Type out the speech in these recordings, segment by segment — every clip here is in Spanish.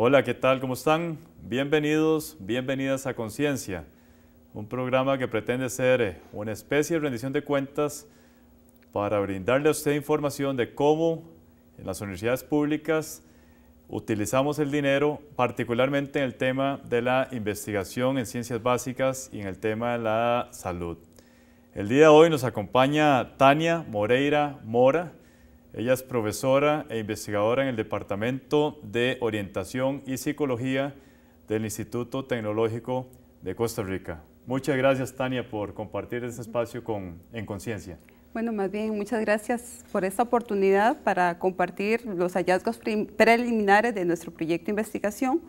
Hola, ¿qué tal? ¿Cómo están? Bienvenidos, bienvenidas a Conciencia, un programa que pretende ser eh, una especie de rendición de cuentas para brindarle a usted información de cómo en las universidades públicas utilizamos el dinero, particularmente en el tema de la investigación en ciencias básicas y en el tema de la salud. El día de hoy nos acompaña Tania Moreira Mora, ella es profesora e investigadora en el Departamento de Orientación y Psicología del Instituto Tecnológico de Costa Rica. Muchas gracias, Tania, por compartir este espacio en conciencia. Bueno, más bien, muchas gracias por esta oportunidad para compartir los hallazgos preliminares de nuestro proyecto de investigación.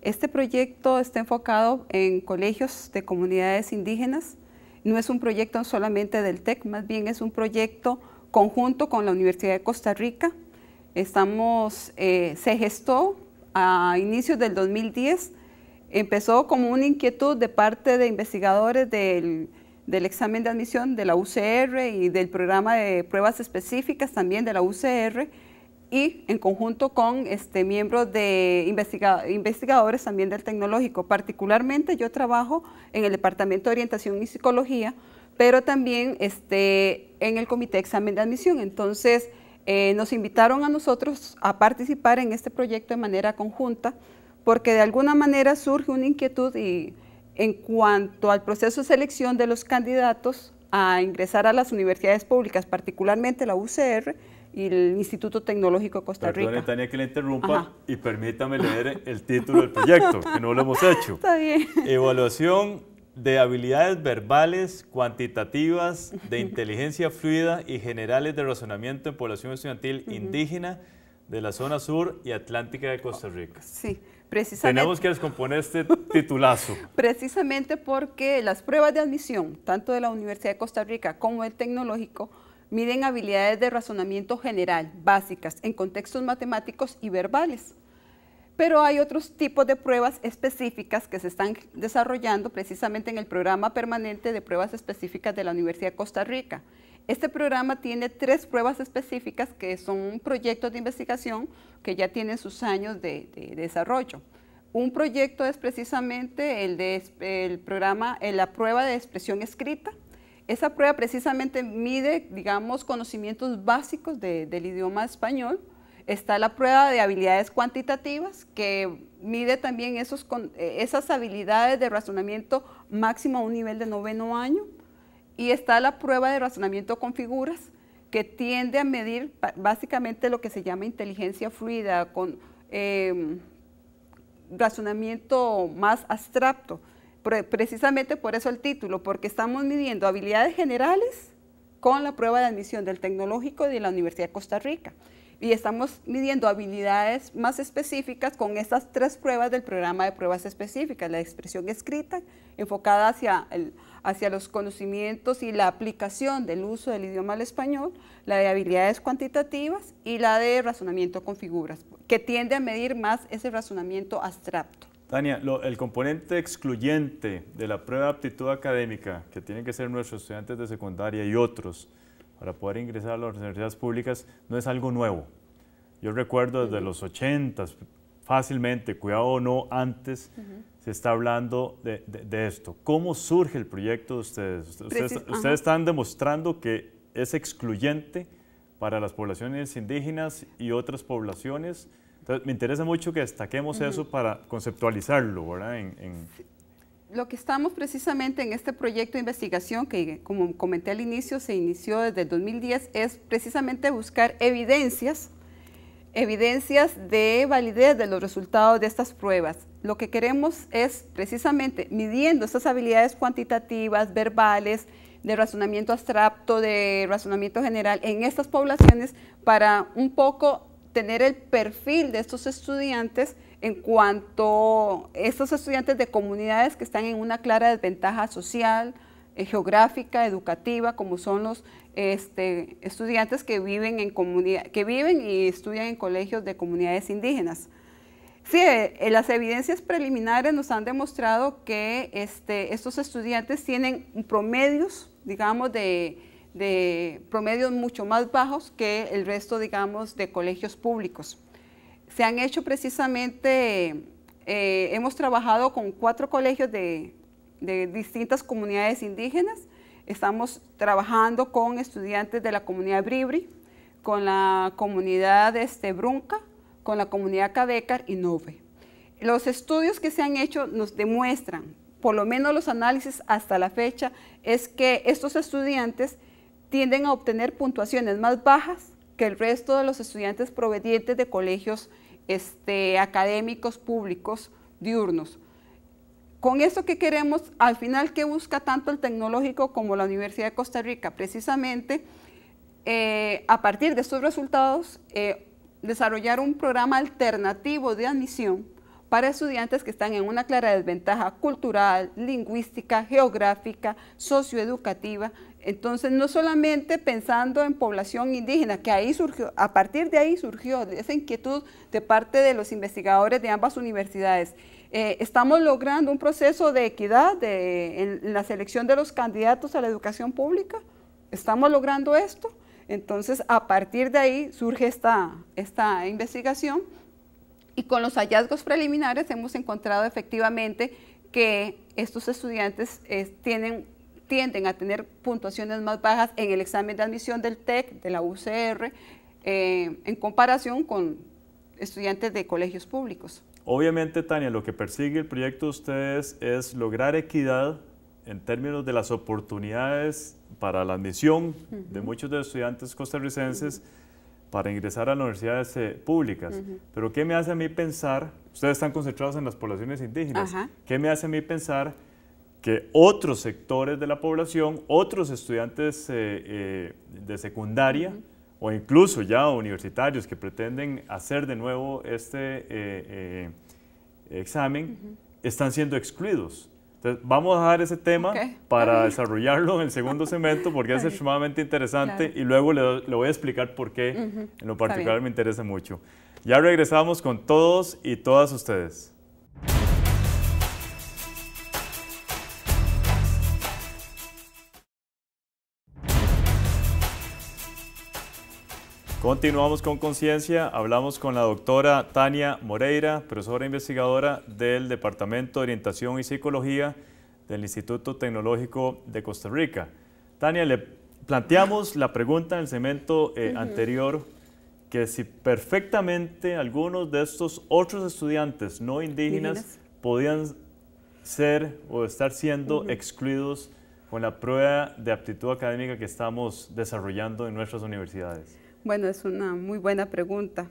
Este proyecto está enfocado en colegios de comunidades indígenas. No es un proyecto solamente del TEC, más bien es un proyecto conjunto con la Universidad de Costa Rica. Estamos, eh, se gestó a inicios del 2010, empezó como una inquietud de parte de investigadores del, del examen de admisión de la UCR y del programa de pruebas específicas también de la UCR y en conjunto con este, miembros de investigadores también del tecnológico. Particularmente yo trabajo en el Departamento de Orientación y Psicología pero también este, en el comité de examen de admisión. Entonces, eh, nos invitaron a nosotros a participar en este proyecto de manera conjunta, porque de alguna manera surge una inquietud en cuanto al proceso de selección de los candidatos a ingresar a las universidades públicas, particularmente la UCR, y el Instituto Tecnológico de Costa Rica. Perdón, Tania, que le interrumpa y permítame leer el título del proyecto, que no lo hemos hecho. Está bien. Evaluación de habilidades verbales, cuantitativas, de inteligencia fluida y generales de razonamiento en población estudiantil indígena de la zona sur y atlántica de Costa Rica. Sí, precisamente. Tenemos que descomponer este titulazo. precisamente porque las pruebas de admisión, tanto de la Universidad de Costa Rica como del Tecnológico, miden habilidades de razonamiento general, básicas, en contextos matemáticos y verbales pero hay otros tipos de pruebas específicas que se están desarrollando precisamente en el programa permanente de pruebas específicas de la Universidad de Costa Rica. Este programa tiene tres pruebas específicas que son proyectos de investigación que ya tienen sus años de, desarrollo. Un proyecto es precisamente el, de, el programa, eh, la prueba de expresión escrita. Esa prueba precisamente mide, digamos, conocimientos básicos del idioma español está la prueba de habilidades cuantitativas que mide también eh, esas habilidades de razonamiento máximo a un nivel de noveno año y está la prueba de razonamiento con figuras que tiende a medir básicamente lo que se llama inteligencia fluida con em, razonamiento más abstracto. Precisamente por eso el título, porque estamos midiendo habilidades generales con la prueba de admisión del tecnológico de la Universidad de Costa Rica y estamos midiendo habilidades más específicas con estas tres pruebas del programa de pruebas específicas, la expresión escrita enfocada hacia, hacia los conocimientos y la aplicación del uso del idioma al español, la de habilidades cuantitativas y la de razonamiento con figuras, que tiende a medir más ese razonamiento abstracto. Tania, el componente excluyente de la prueba de aptitud académica que tienen que ser nuestros estudiantes de secundaria y otros, para poder ingresar a las universidades públicas no es algo nuevo. Yo recuerdo desde los 80 fácilmente, cuidado o no, antes se está hablando de, esto. ¿Cómo surge el proyecto de ustedes? Ustedes, están demostrando que es excluyente para las poblaciones indígenas y otras poblaciones. Entonces, me interesa mucho que destaquemos eso para conceptualizarlo, ¿verdad? en lo que estamos precisamente en este proyecto de investigación que, como comenté al inicio, se inició desde el 2010, es precisamente buscar evidencias, evidencias de validez de los resultados de estas pruebas. Lo que queremos es precisamente midiendo estas habilidades cuantitativas, verbales, de razonamiento abstracto, de razonamiento general en estas poblaciones para un poco tener el perfil de estos estudiantes en cuanto a estos estudiantes de comunidades que están en una clara desventaja social, eh, geográfica, educativa, como son los este, estudiantes que viven, en que viven y estudian en colegios de comunidades indígenas. Sí, eh, las evidencias preliminares nos han demostrado que este, estos estudiantes tienen promedios, digamos, de promedios mucho más bajos que el resto, digamos, de colegios públicos se han hecho precisamente, eh, hemos trabajado con cuatro colegios de, distintas comunidades indígenas. Estamos trabajando con estudiantes de la comunidad Bribri, con la comunidad este, Brunca, con la comunidad Cabecar y Nove. Los estudios que se han hecho nos demuestran, por lo menos los análisis hasta la fecha, es que estos estudiantes tienden a obtener puntuaciones más bajas que el resto de los estudiantes provenientes de colegios este, académicos públicos diurnos. Con eso que queremos, al final, ¿qué busca tanto el tecnológico como la Universidad de Costa Rica? Precisamente, eh, a partir de estos resultados, eh, desarrollar un programa alternativo de admisión para estudiantes que están en una clara desventaja cultural, lingüística, geográfica, socioeducativa, entonces, no solamente pensando en población indígena, que ahí surgió, a partir de ahí surgió esa inquietud de parte de los investigadores de ambas universidades. Eh, estamos logrando un proceso de equidad de, en, la selección de los candidatos a la educación pública. Estamos logrando esto. Entonces, a partir de ahí surge esta, esta investigación y con los hallazgos preliminares hemos encontrado efectivamente que estos estudiantes eh, tienen tienden a tener puntuaciones más bajas en el examen de admisión del TEC, de la UCR, eh, en comparación con estudiantes de colegios públicos. Obviamente, Tania, lo que persigue el proyecto de ustedes es lograr equidad en términos de las oportunidades para la admisión de muchos de los estudiantes costarricenses para ingresar a las universidades eh, públicas. Pero ¿qué me hace a mí pensar, ustedes están concentrados en las poblaciones indígenas, ¿qué me hace a mí pensar que otros sectores de la población, otros estudiantes eh, eh, de secundaria o incluso ya universitarios que pretenden hacer de nuevo este eh, examen, están siendo excluidos. Entonces, vamos a dejar ese tema para desarrollarlo en el segundo segmento porque es extremadamente interesante y luego le, voy a explicar por qué en lo particular me interesa mucho. Ya regresamos con todos y todas ustedes. Continuamos con conciencia, hablamos con la doctora Tania Moreira, profesora investigadora del Departamento de Orientación y Psicología del Instituto Tecnológico de Costa Rica. Tania, le planteamos la pregunta en el segmento eh, anterior, que si perfectamente algunos de estos otros estudiantes no indígenas, podían ser o estar siendo excluidos con la prueba de aptitud académica que estamos desarrollando en nuestras universidades? Bueno, es una muy buena pregunta.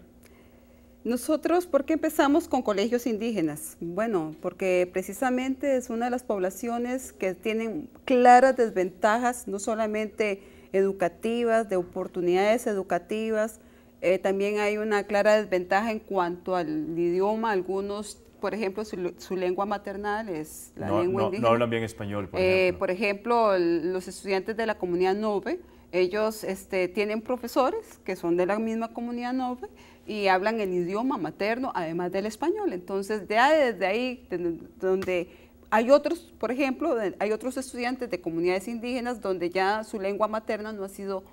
Nosotros, ¿por qué empezamos con colegios indígenas? Bueno, porque precisamente es una de las poblaciones que tienen claras desventajas, no solamente educativas, de oportunidades educativas, eh, también hay una clara desventaja en cuanto al idioma, algunos por ejemplo, su, su lengua maternal es la lengua indígena. No hablan bien español, por eh, ejemplo. por ejemplo, los estudiantes de la comunidad Nove, ellos este, tienen profesores que son de la misma comunidad Nove y hablan el idioma materno, además del español. Entonces, desde ahí, donde hay otros, por ejemplo, hay otros estudiantes de comunidades indígenas donde ya su lengua materna no ha sido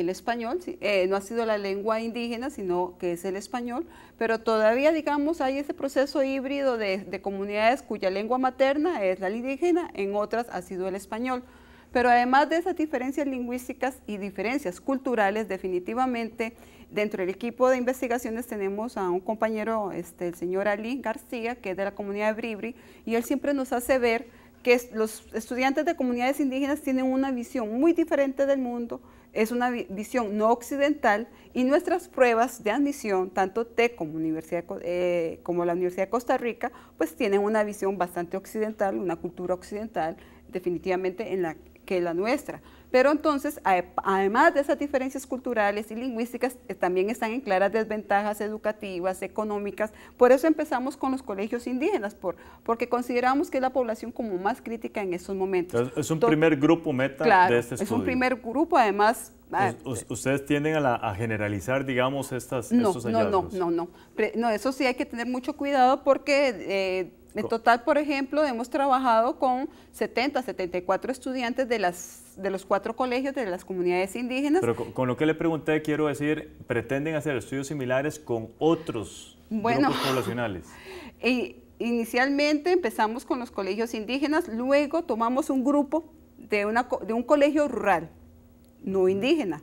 el español, eh, no ha sido la lengua indígena, sino que es el español, pero todavía, digamos, hay ese proceso híbrido de, comunidades cuya lengua materna es la indígena, en otras ha sido el español. Pero además de esas diferencias lingüísticas y diferencias culturales, definitivamente dentro del equipo de investigaciones tenemos a un compañero, este, el señor Ali García, que es de la comunidad de Bribri, y él siempre nos hace ver que los estudiantes de comunidades indígenas tienen una visión muy diferente del mundo, es una visión no occidental y nuestras pruebas de admisión, tanto TEC como, Universidad, eh, como la Universidad de Costa Rica, pues tienen una visión bastante occidental, una cultura occidental definitivamente en la que la nuestra. Pero entonces, además de esas diferencias culturales y lingüísticas, eh, también están en claras desventajas educativas, económicas. Por eso empezamos con los colegios indígenas, por, porque consideramos que es la población como más crítica en esos momentos. Es, un primer grupo meta de este estudio. Es un primer grupo, además ah, ¿Ustedes tienden a, generalizar, digamos, estas, estos hallazgos? No, no, no, no. eso sí hay que tener mucho cuidado porque eh, en total, por ejemplo, hemos trabajado con 70, 74 estudiantes de, las, de los cuatro colegios de las comunidades indígenas. Pero con, lo que le pregunté, quiero decir, ¿pretenden hacer estudios similares con otros grupos poblacionales? inicialmente empezamos con los colegios indígenas, luego tomamos un grupo de, una, de un colegio rural, no indígena,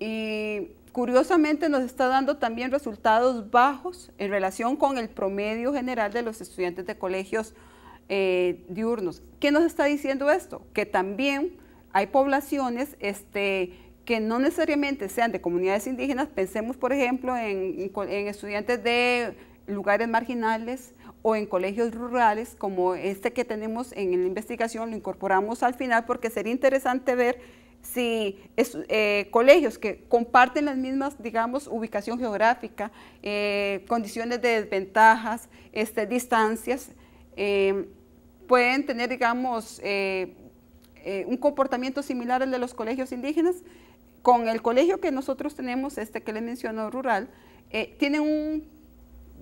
y curiosamente nos está dando también resultados bajos en relación con el promedio general de los estudiantes de colegios eh, diurnos. ¿Qué nos está diciendo esto? Que también hay poblaciones este, que no necesariamente sean de comunidades indígenas, pensemos por ejemplo en estudiantes de lugares marginales o en colegios rurales como este que tenemos en la investigación, lo incorporamos al final porque sería interesante ver si es, eh, colegios que comparten las mismas, digamos, ubicación geográfica, eh, condiciones de desventajas, este, distancias, em, pueden tener, digamos, eh, un comportamiento similar al de los colegios indígenas. Con el colegio que nosotros tenemos, este que le menciono rural, tiene un,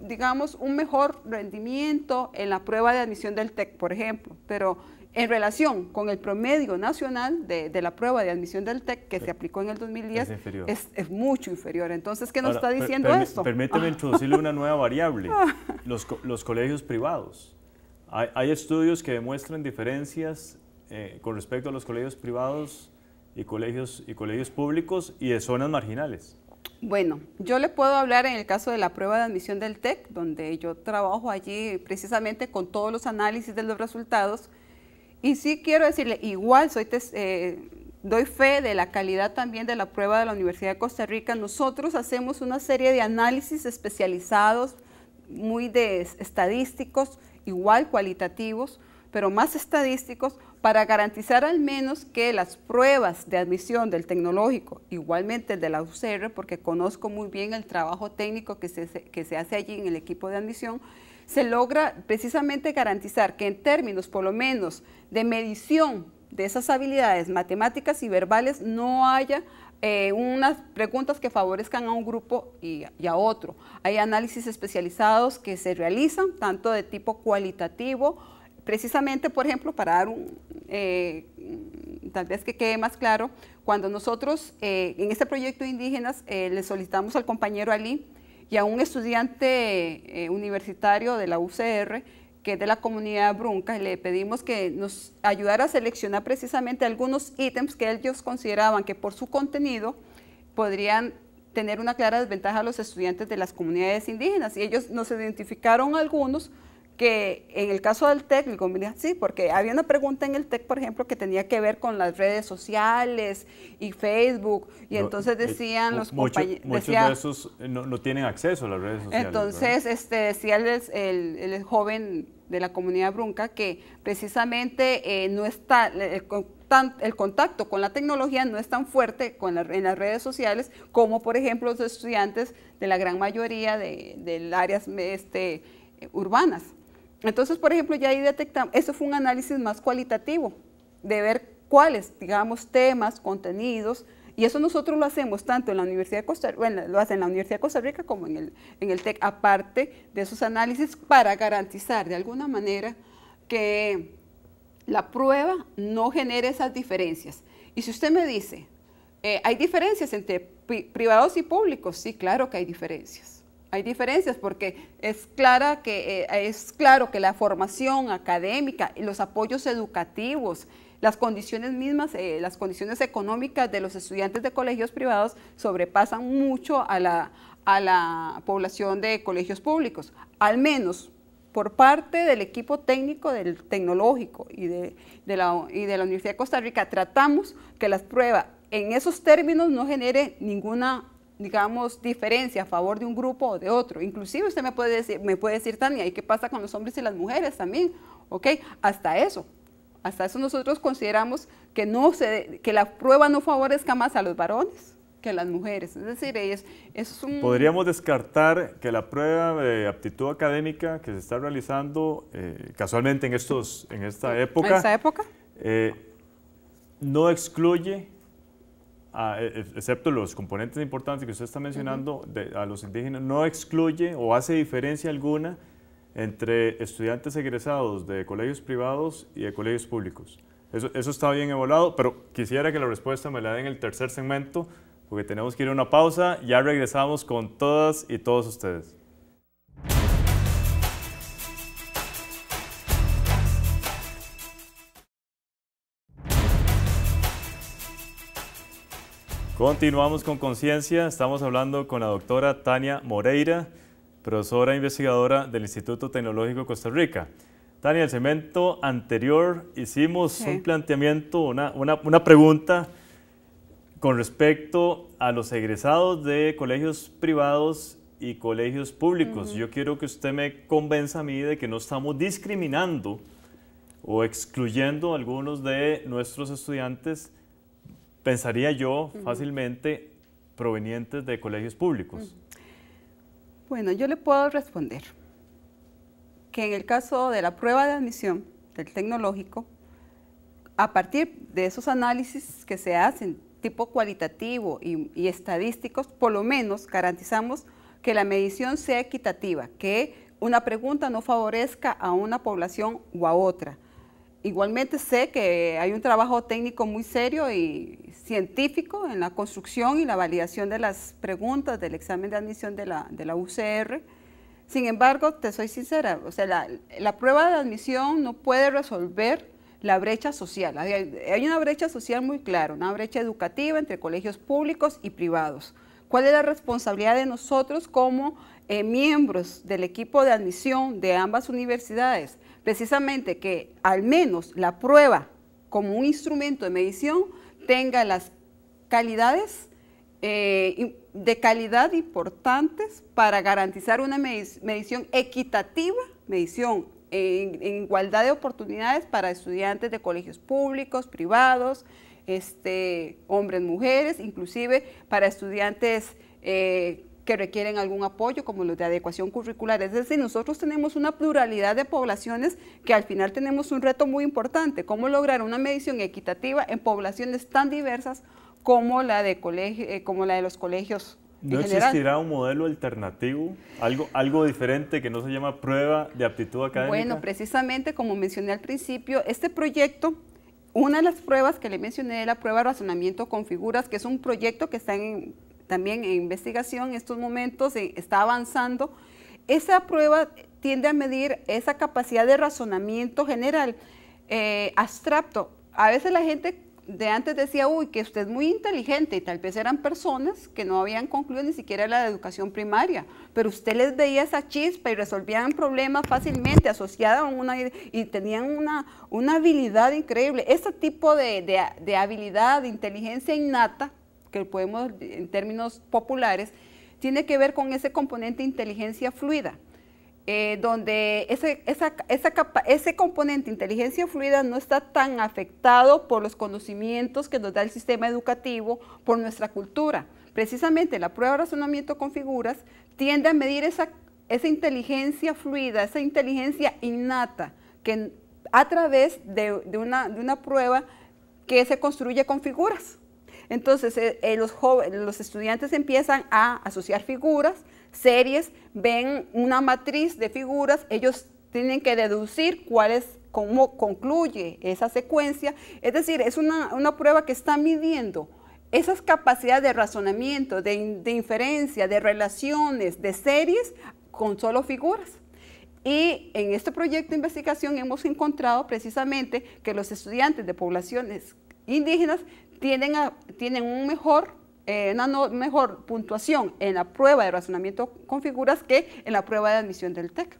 digamos, un mejor rendimiento en la prueba de admisión del TEC, por ejemplo, pero en relación con el promedio nacional de, la prueba de admisión del TEC que se aplicó en el 2010, es, mucho inferior. Entonces, ¿qué nos está diciendo esto? Permíteme introducirle una nueva variable, ah. los, colegios privados. Hay, estudios que demuestran diferencias eh, con respecto a los colegios privados y colegios, y colegios públicos y de zonas marginales. Bueno, yo le puedo hablar en el caso de la prueba de admisión del TEC, donde yo trabajo allí precisamente con todos los análisis de los resultados y sí quiero decirle, igual eh, doy fe de la calidad también de la prueba de la Universidad de Costa Rica. Nosotros hacemos una serie de análisis especializados, muy estadísticos, igual cualitativos, pero más estadísticos, para garantizar al menos que las pruebas de admisión del tecnológico, igualmente el de la UCR, porque conozco muy bien el trabajo técnico que que se hace allí en el equipo de admisión, se logra precisamente garantizar que en términos por lo menos de medición de esas habilidades matemáticas y verbales no haya eh, unas preguntas que favorezcan a un grupo y, a otro. Hay análisis especializados que se realizan, tanto de tipo cualitativo, precisamente, por ejemplo, para dar un, eh, tal vez que quede más claro, cuando nosotros eh, en este proyecto de indígenas le solicitamos al compañero Ali, y a un estudiante eh, universitario de la UCR, que es de la comunidad Brunca, le pedimos que nos ayudara a seleccionar precisamente algunos ítems que ellos consideraban que por su contenido podrían tener una clara desventaja a los estudiantes de las comunidades indígenas. Y ellos nos identificaron algunos que en el caso del TEC, sí, porque había una pregunta en el TEC, por ejemplo, que tenía que ver con las redes sociales y Facebook, y entonces eh, decían los compañeros... Muchos de esos eh, no, tienen acceso a las redes sociales. Entonces este, decía el, joven de la comunidad brunca que precisamente eh, no está... El, contacto con la tecnología no es tan fuerte con en las redes sociales como, por ejemplo, los estudiantes de la gran mayoría de, áreas este, urbanas. Entonces, por ejemplo, ya ahí detectamos, eso fue un análisis más cualitativo, de ver cuáles, digamos, temas, contenidos, y eso nosotros lo hacemos tanto en la Universidad de Costa Rica, bueno, lo hacen en la Universidad de Costa Rica como en el, TEC, aparte de esos análisis para garantizar de alguna manera que la prueba no genere esas diferencias. Y si usted me dice, eh, ¿hay diferencias entre privados y públicos? Sí, claro que hay diferencias hay diferencias porque es, clara que, eh, es claro que la formación académica y los apoyos educativos, las condiciones mismas, eh, las condiciones económicas de los estudiantes de colegios privados sobrepasan mucho a la, a la población de colegios públicos, al menos por parte del equipo técnico del tecnológico y de, de la, y de la Universidad de Costa Rica, tratamos que las pruebas en esos términos no genere ninguna digamos, diferencia a favor de un grupo o de otro. Inclusive usted me puede decir, me puede decir Tania, ¿y qué pasa con los hombres y las mujeres también? ¿Ok? Hasta eso. Hasta eso nosotros consideramos que, no se, que la prueba no favorezca más a los varones que a las mujeres. Es decir, ellos, es un... Podríamos descartar que la prueba de aptitud académica que se está realizando eh, casualmente en, estos, en esta época, época? Eh, no excluye e, e, excepto los componentes importantes que usted está mencionando, a los indígenas, no excluye o hace diferencia alguna entre estudiantes egresados de colegios privados y de colegios públicos. Eso, eso está bien evaluado, pero quisiera que la respuesta me la den en el tercer segmento, porque tenemos que ir a una pausa. Ya regresamos con todas y todos ustedes. Continuamos con conciencia. Estamos hablando con la doctora Tania Moreira, profesora e investigadora del Instituto Tecnológico Costa Rica. Tania, el cemento anterior hicimos un planteamiento, una, pregunta con respecto a los egresados de colegios privados y colegios públicos. Yo quiero que usted me convenza a mí de que no estamos discriminando o excluyendo a algunos de nuestros estudiantes pensaría yo, fácilmente provenientes de colegios públicos. Bueno, yo le puedo responder que en el caso de la prueba de admisión del tecnológico, a partir de esos análisis que se hacen, tipo cualitativo y, estadísticos, por lo menos garantizamos que la medición sea equitativa, que una pregunta no favorezca a una población o a otra, igualmente sé que hay un trabajo técnico muy serio y científico en la construcción y la validación de las preguntas del examen de admisión de la, UCR. Sin embargo, te soy sincera, o sea, la, prueba de admisión no puede resolver la brecha social. hay una brecha social muy clara, una brecha educativa entre colegios públicos y privados cuál es la responsabilidad de nosotros como eh, miembros del equipo de admisión de ambas universidades. Precisamente que al menos la prueba como un instrumento de medición tenga las calidades eh, de calidad importantes para garantizar una medición equitativa, medición en igualdad de oportunidades para estudiantes de colegios públicos, privados, este, hombres, mujeres, inclusive para estudiantes eh, que requieren algún apoyo, como los de adecuación curricular. Es decir, nosotros tenemos una pluralidad de poblaciones que al final tenemos un reto muy importante, cómo lograr una medición equitativa en poblaciones tan diversas como la de, colegio, eh, como la de los colegios ¿No existirá un modelo alternativo? Algo, ¿Algo diferente que no se llama prueba de aptitud académica? Bueno, precisamente como mencioné al principio, este proyecto una de las pruebas que le mencioné es la prueba de razonamiento con figuras, que es un proyecto que está en, también en investigación en estos momentos, eh, está avanzando. Esa prueba tiende a medir esa capacidad de razonamiento general, eh, abstracto. A veces la gente de antes decía, uy, que usted es muy inteligente y tal vez eran personas que no habían concluido ni siquiera la educación primaria, pero usted les veía esa chispa y resolvían problemas fácilmente, asociada a una y tenían una, habilidad increíble. ese tipo de, de habilidad, de inteligencia innata, que podemos en términos populares, tiene que ver con ese componente de inteligencia fluida. Eh, donde ese, esa, componente inteligencia fluida no está tan afectado por los conocimientos que nos da el sistema educativo, por nuestra cultura. Precisamente la prueba de razonamiento con figuras tiende a medir esa, inteligencia fluida, esa inteligencia innata, que a través de, una, prueba que se construye con figuras. Entonces, eh, eh, los estudiantes empiezan a asociar figuras, series, ven una matriz de figuras, ellos tienen que deducir cuál es, cómo concluye esa secuencia. Es decir, es una, prueba que está midiendo esas capacidades de razonamiento, de, inferencia, de relaciones, de series con solo figuras. Y en este proyecto de investigación hemos encontrado precisamente que los estudiantes de poblaciones indígenas tienen, tienen un mejor eh, una mejor puntuación en la prueba de razonamiento con figuras que en la prueba de admisión del TEC.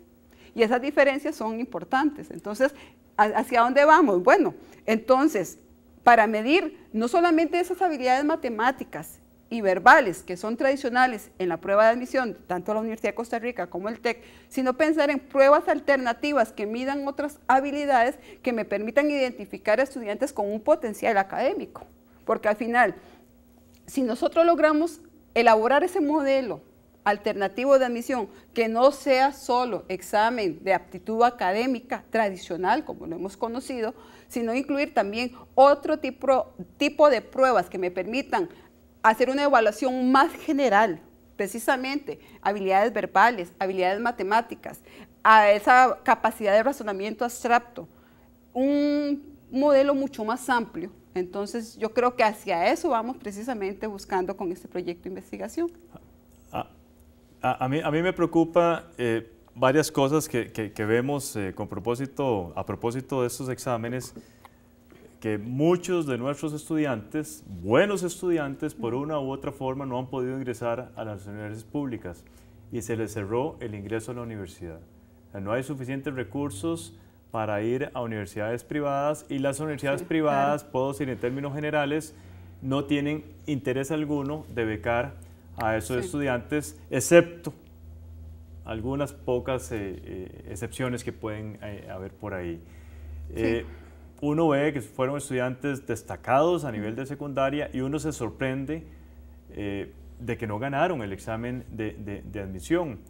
Y esas diferencias son importantes. Entonces, ¿hacia dónde vamos? Bueno, entonces, para medir no solamente esas habilidades matemáticas y verbales que son tradicionales en la prueba de admisión, tanto la Universidad de Costa Rica como el TEC, sino pensar en pruebas alternativas que midan otras habilidades que me permitan identificar a estudiantes con un potencial académico. Porque al final, si nosotros logramos elaborar ese modelo alternativo de admisión que no sea solo examen de aptitud académica tradicional, como lo hemos conocido, sino incluir también otro tipo, tipo de pruebas que me permitan hacer una evaluación más general, precisamente habilidades verbales, habilidades matemáticas, a esa capacidad de razonamiento abstracto, un modelo mucho más amplio entonces, yo creo que hacia eso vamos precisamente buscando con este proyecto de investigación. A, mí, me preocupa eh, varias cosas que, vemos eh, con propósito, a propósito de estos exámenes, que muchos de nuestros estudiantes, buenos estudiantes, por una u otra forma no han podido ingresar a las universidades públicas y se les cerró el ingreso a la universidad. no hay suficientes recursos para ir a universidades privadas y las universidades privadas, puedo decir en términos generales, no tienen interés alguno de becar a esos estudiantes, excepto algunas pocas eh, eh, excepciones que pueden eh, haber por ahí. Uno ve que fueron estudiantes destacados a nivel de secundaria y uno se sorprende de que no ganaron el examen de admisión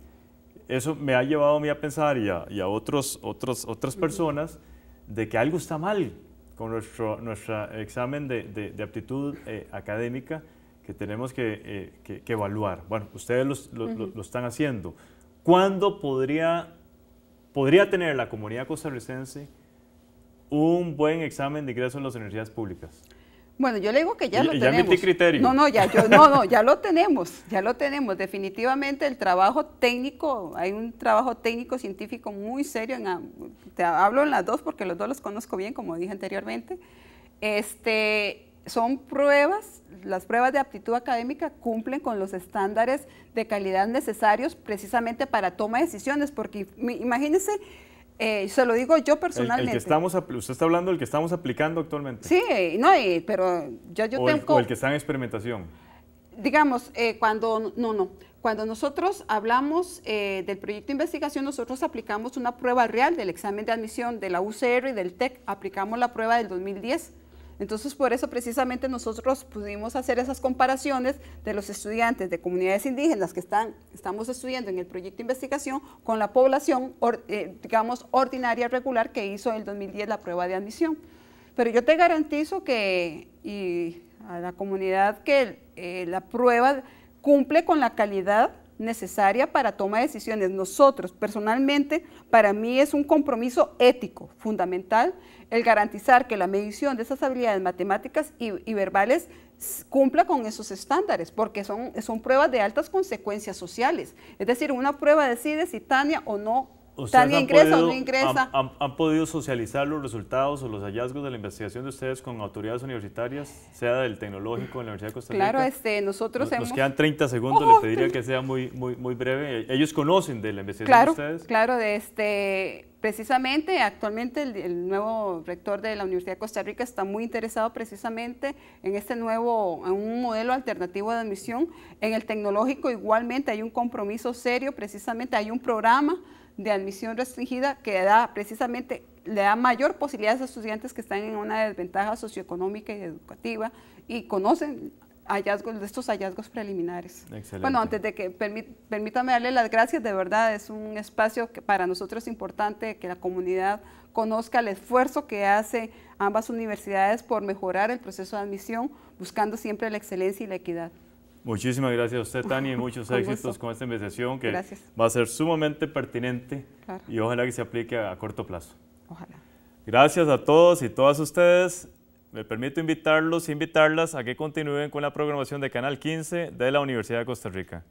eso me ha llevado a mí a pensar y a, otras personas de que algo está mal con nuestro, examen de, aptitud eh, académica que tenemos que, eh, evaluar. Bueno, ustedes lo, están haciendo. ¿Cuándo podría, tener la comunidad costarricense un buen examen de ingreso en las universidades públicas? Bueno, yo le digo que ya lo tenemos. No, no, ya, lo tenemos, ya lo tenemos. Definitivamente el trabajo técnico, hay un trabajo técnico científico muy serio. En, te hablo en las dos porque los dos los conozco bien, como dije anteriormente. Este, son pruebas, las pruebas de aptitud académica cumplen con los estándares de calidad necesarios precisamente para toma de decisiones, porque imagínense eh, se lo digo yo personalmente. El, que estamos, usted está hablando del que estamos aplicando actualmente. Sí, no, pero ya yo tengo... El, o el que está en experimentación. Digamos, eh, cuando... No, no. Cuando nosotros hablamos eh, del proyecto de investigación, nosotros aplicamos una prueba real del examen de admisión de la UCR y del TEC. Aplicamos la prueba del 2010 entonces, por eso precisamente nosotros pudimos hacer esas comparaciones de los estudiantes de comunidades indígenas que están, estamos estudiando en el proyecto de investigación con la población, eh, digamos, ordinaria regular que hizo en el 2010 la prueba de admisión. Pero yo te garantizo que, a la comunidad, que eh, la prueba cumple con la calidad necesaria para tomar decisiones. Nosotros, personalmente, para mí es un compromiso ético fundamental el garantizar que la medición de esas habilidades matemáticas y, verbales cumpla con esos estándares, porque son, son pruebas de altas consecuencias sociales. Es decir, una prueba decide si Tania o no ¿Ustedes han podido, socializar los resultados o los hallazgos de la investigación de ustedes con autoridades universitarias, sea del tecnológico de la Universidad de Costa Rica? Claro, este, nosotros hemos... Nos quedan 30 segundos, les oh, pediría que sea muy, muy, muy breve. ¿Ellos conocen de la investigación de ustedes? Claro, de este, precisamente actualmente el, el, nuevo rector de la Universidad de Costa Rica está muy interesado precisamente en este nuevo, en un modelo alternativo de admisión. En el tecnológico igualmente hay un compromiso serio, precisamente hay un programa de admisión restringida que da precisamente le da mayor posibilidad a estudiantes que están en una desventaja socioeconómica y educativa y conocen hallazgos, de estos hallazgos preliminares. Bueno, antes de que permítame darle las gracias, de verdad es un espacio que para nosotros es importante que la comunidad conozca el esfuerzo que hace ambas universidades por mejorar el proceso de admisión, buscando siempre la excelencia y la equidad. Muchísimas gracias a usted, Tani, y muchos éxitos con esta investigación que va a ser sumamente pertinente y ojalá que se aplique a, corto plazo. Ojalá. Gracias a todos y todas ustedes. Me permito invitarlos e invitarlas a que continúen con la programación de Canal 15 de la Universidad de Costa Rica.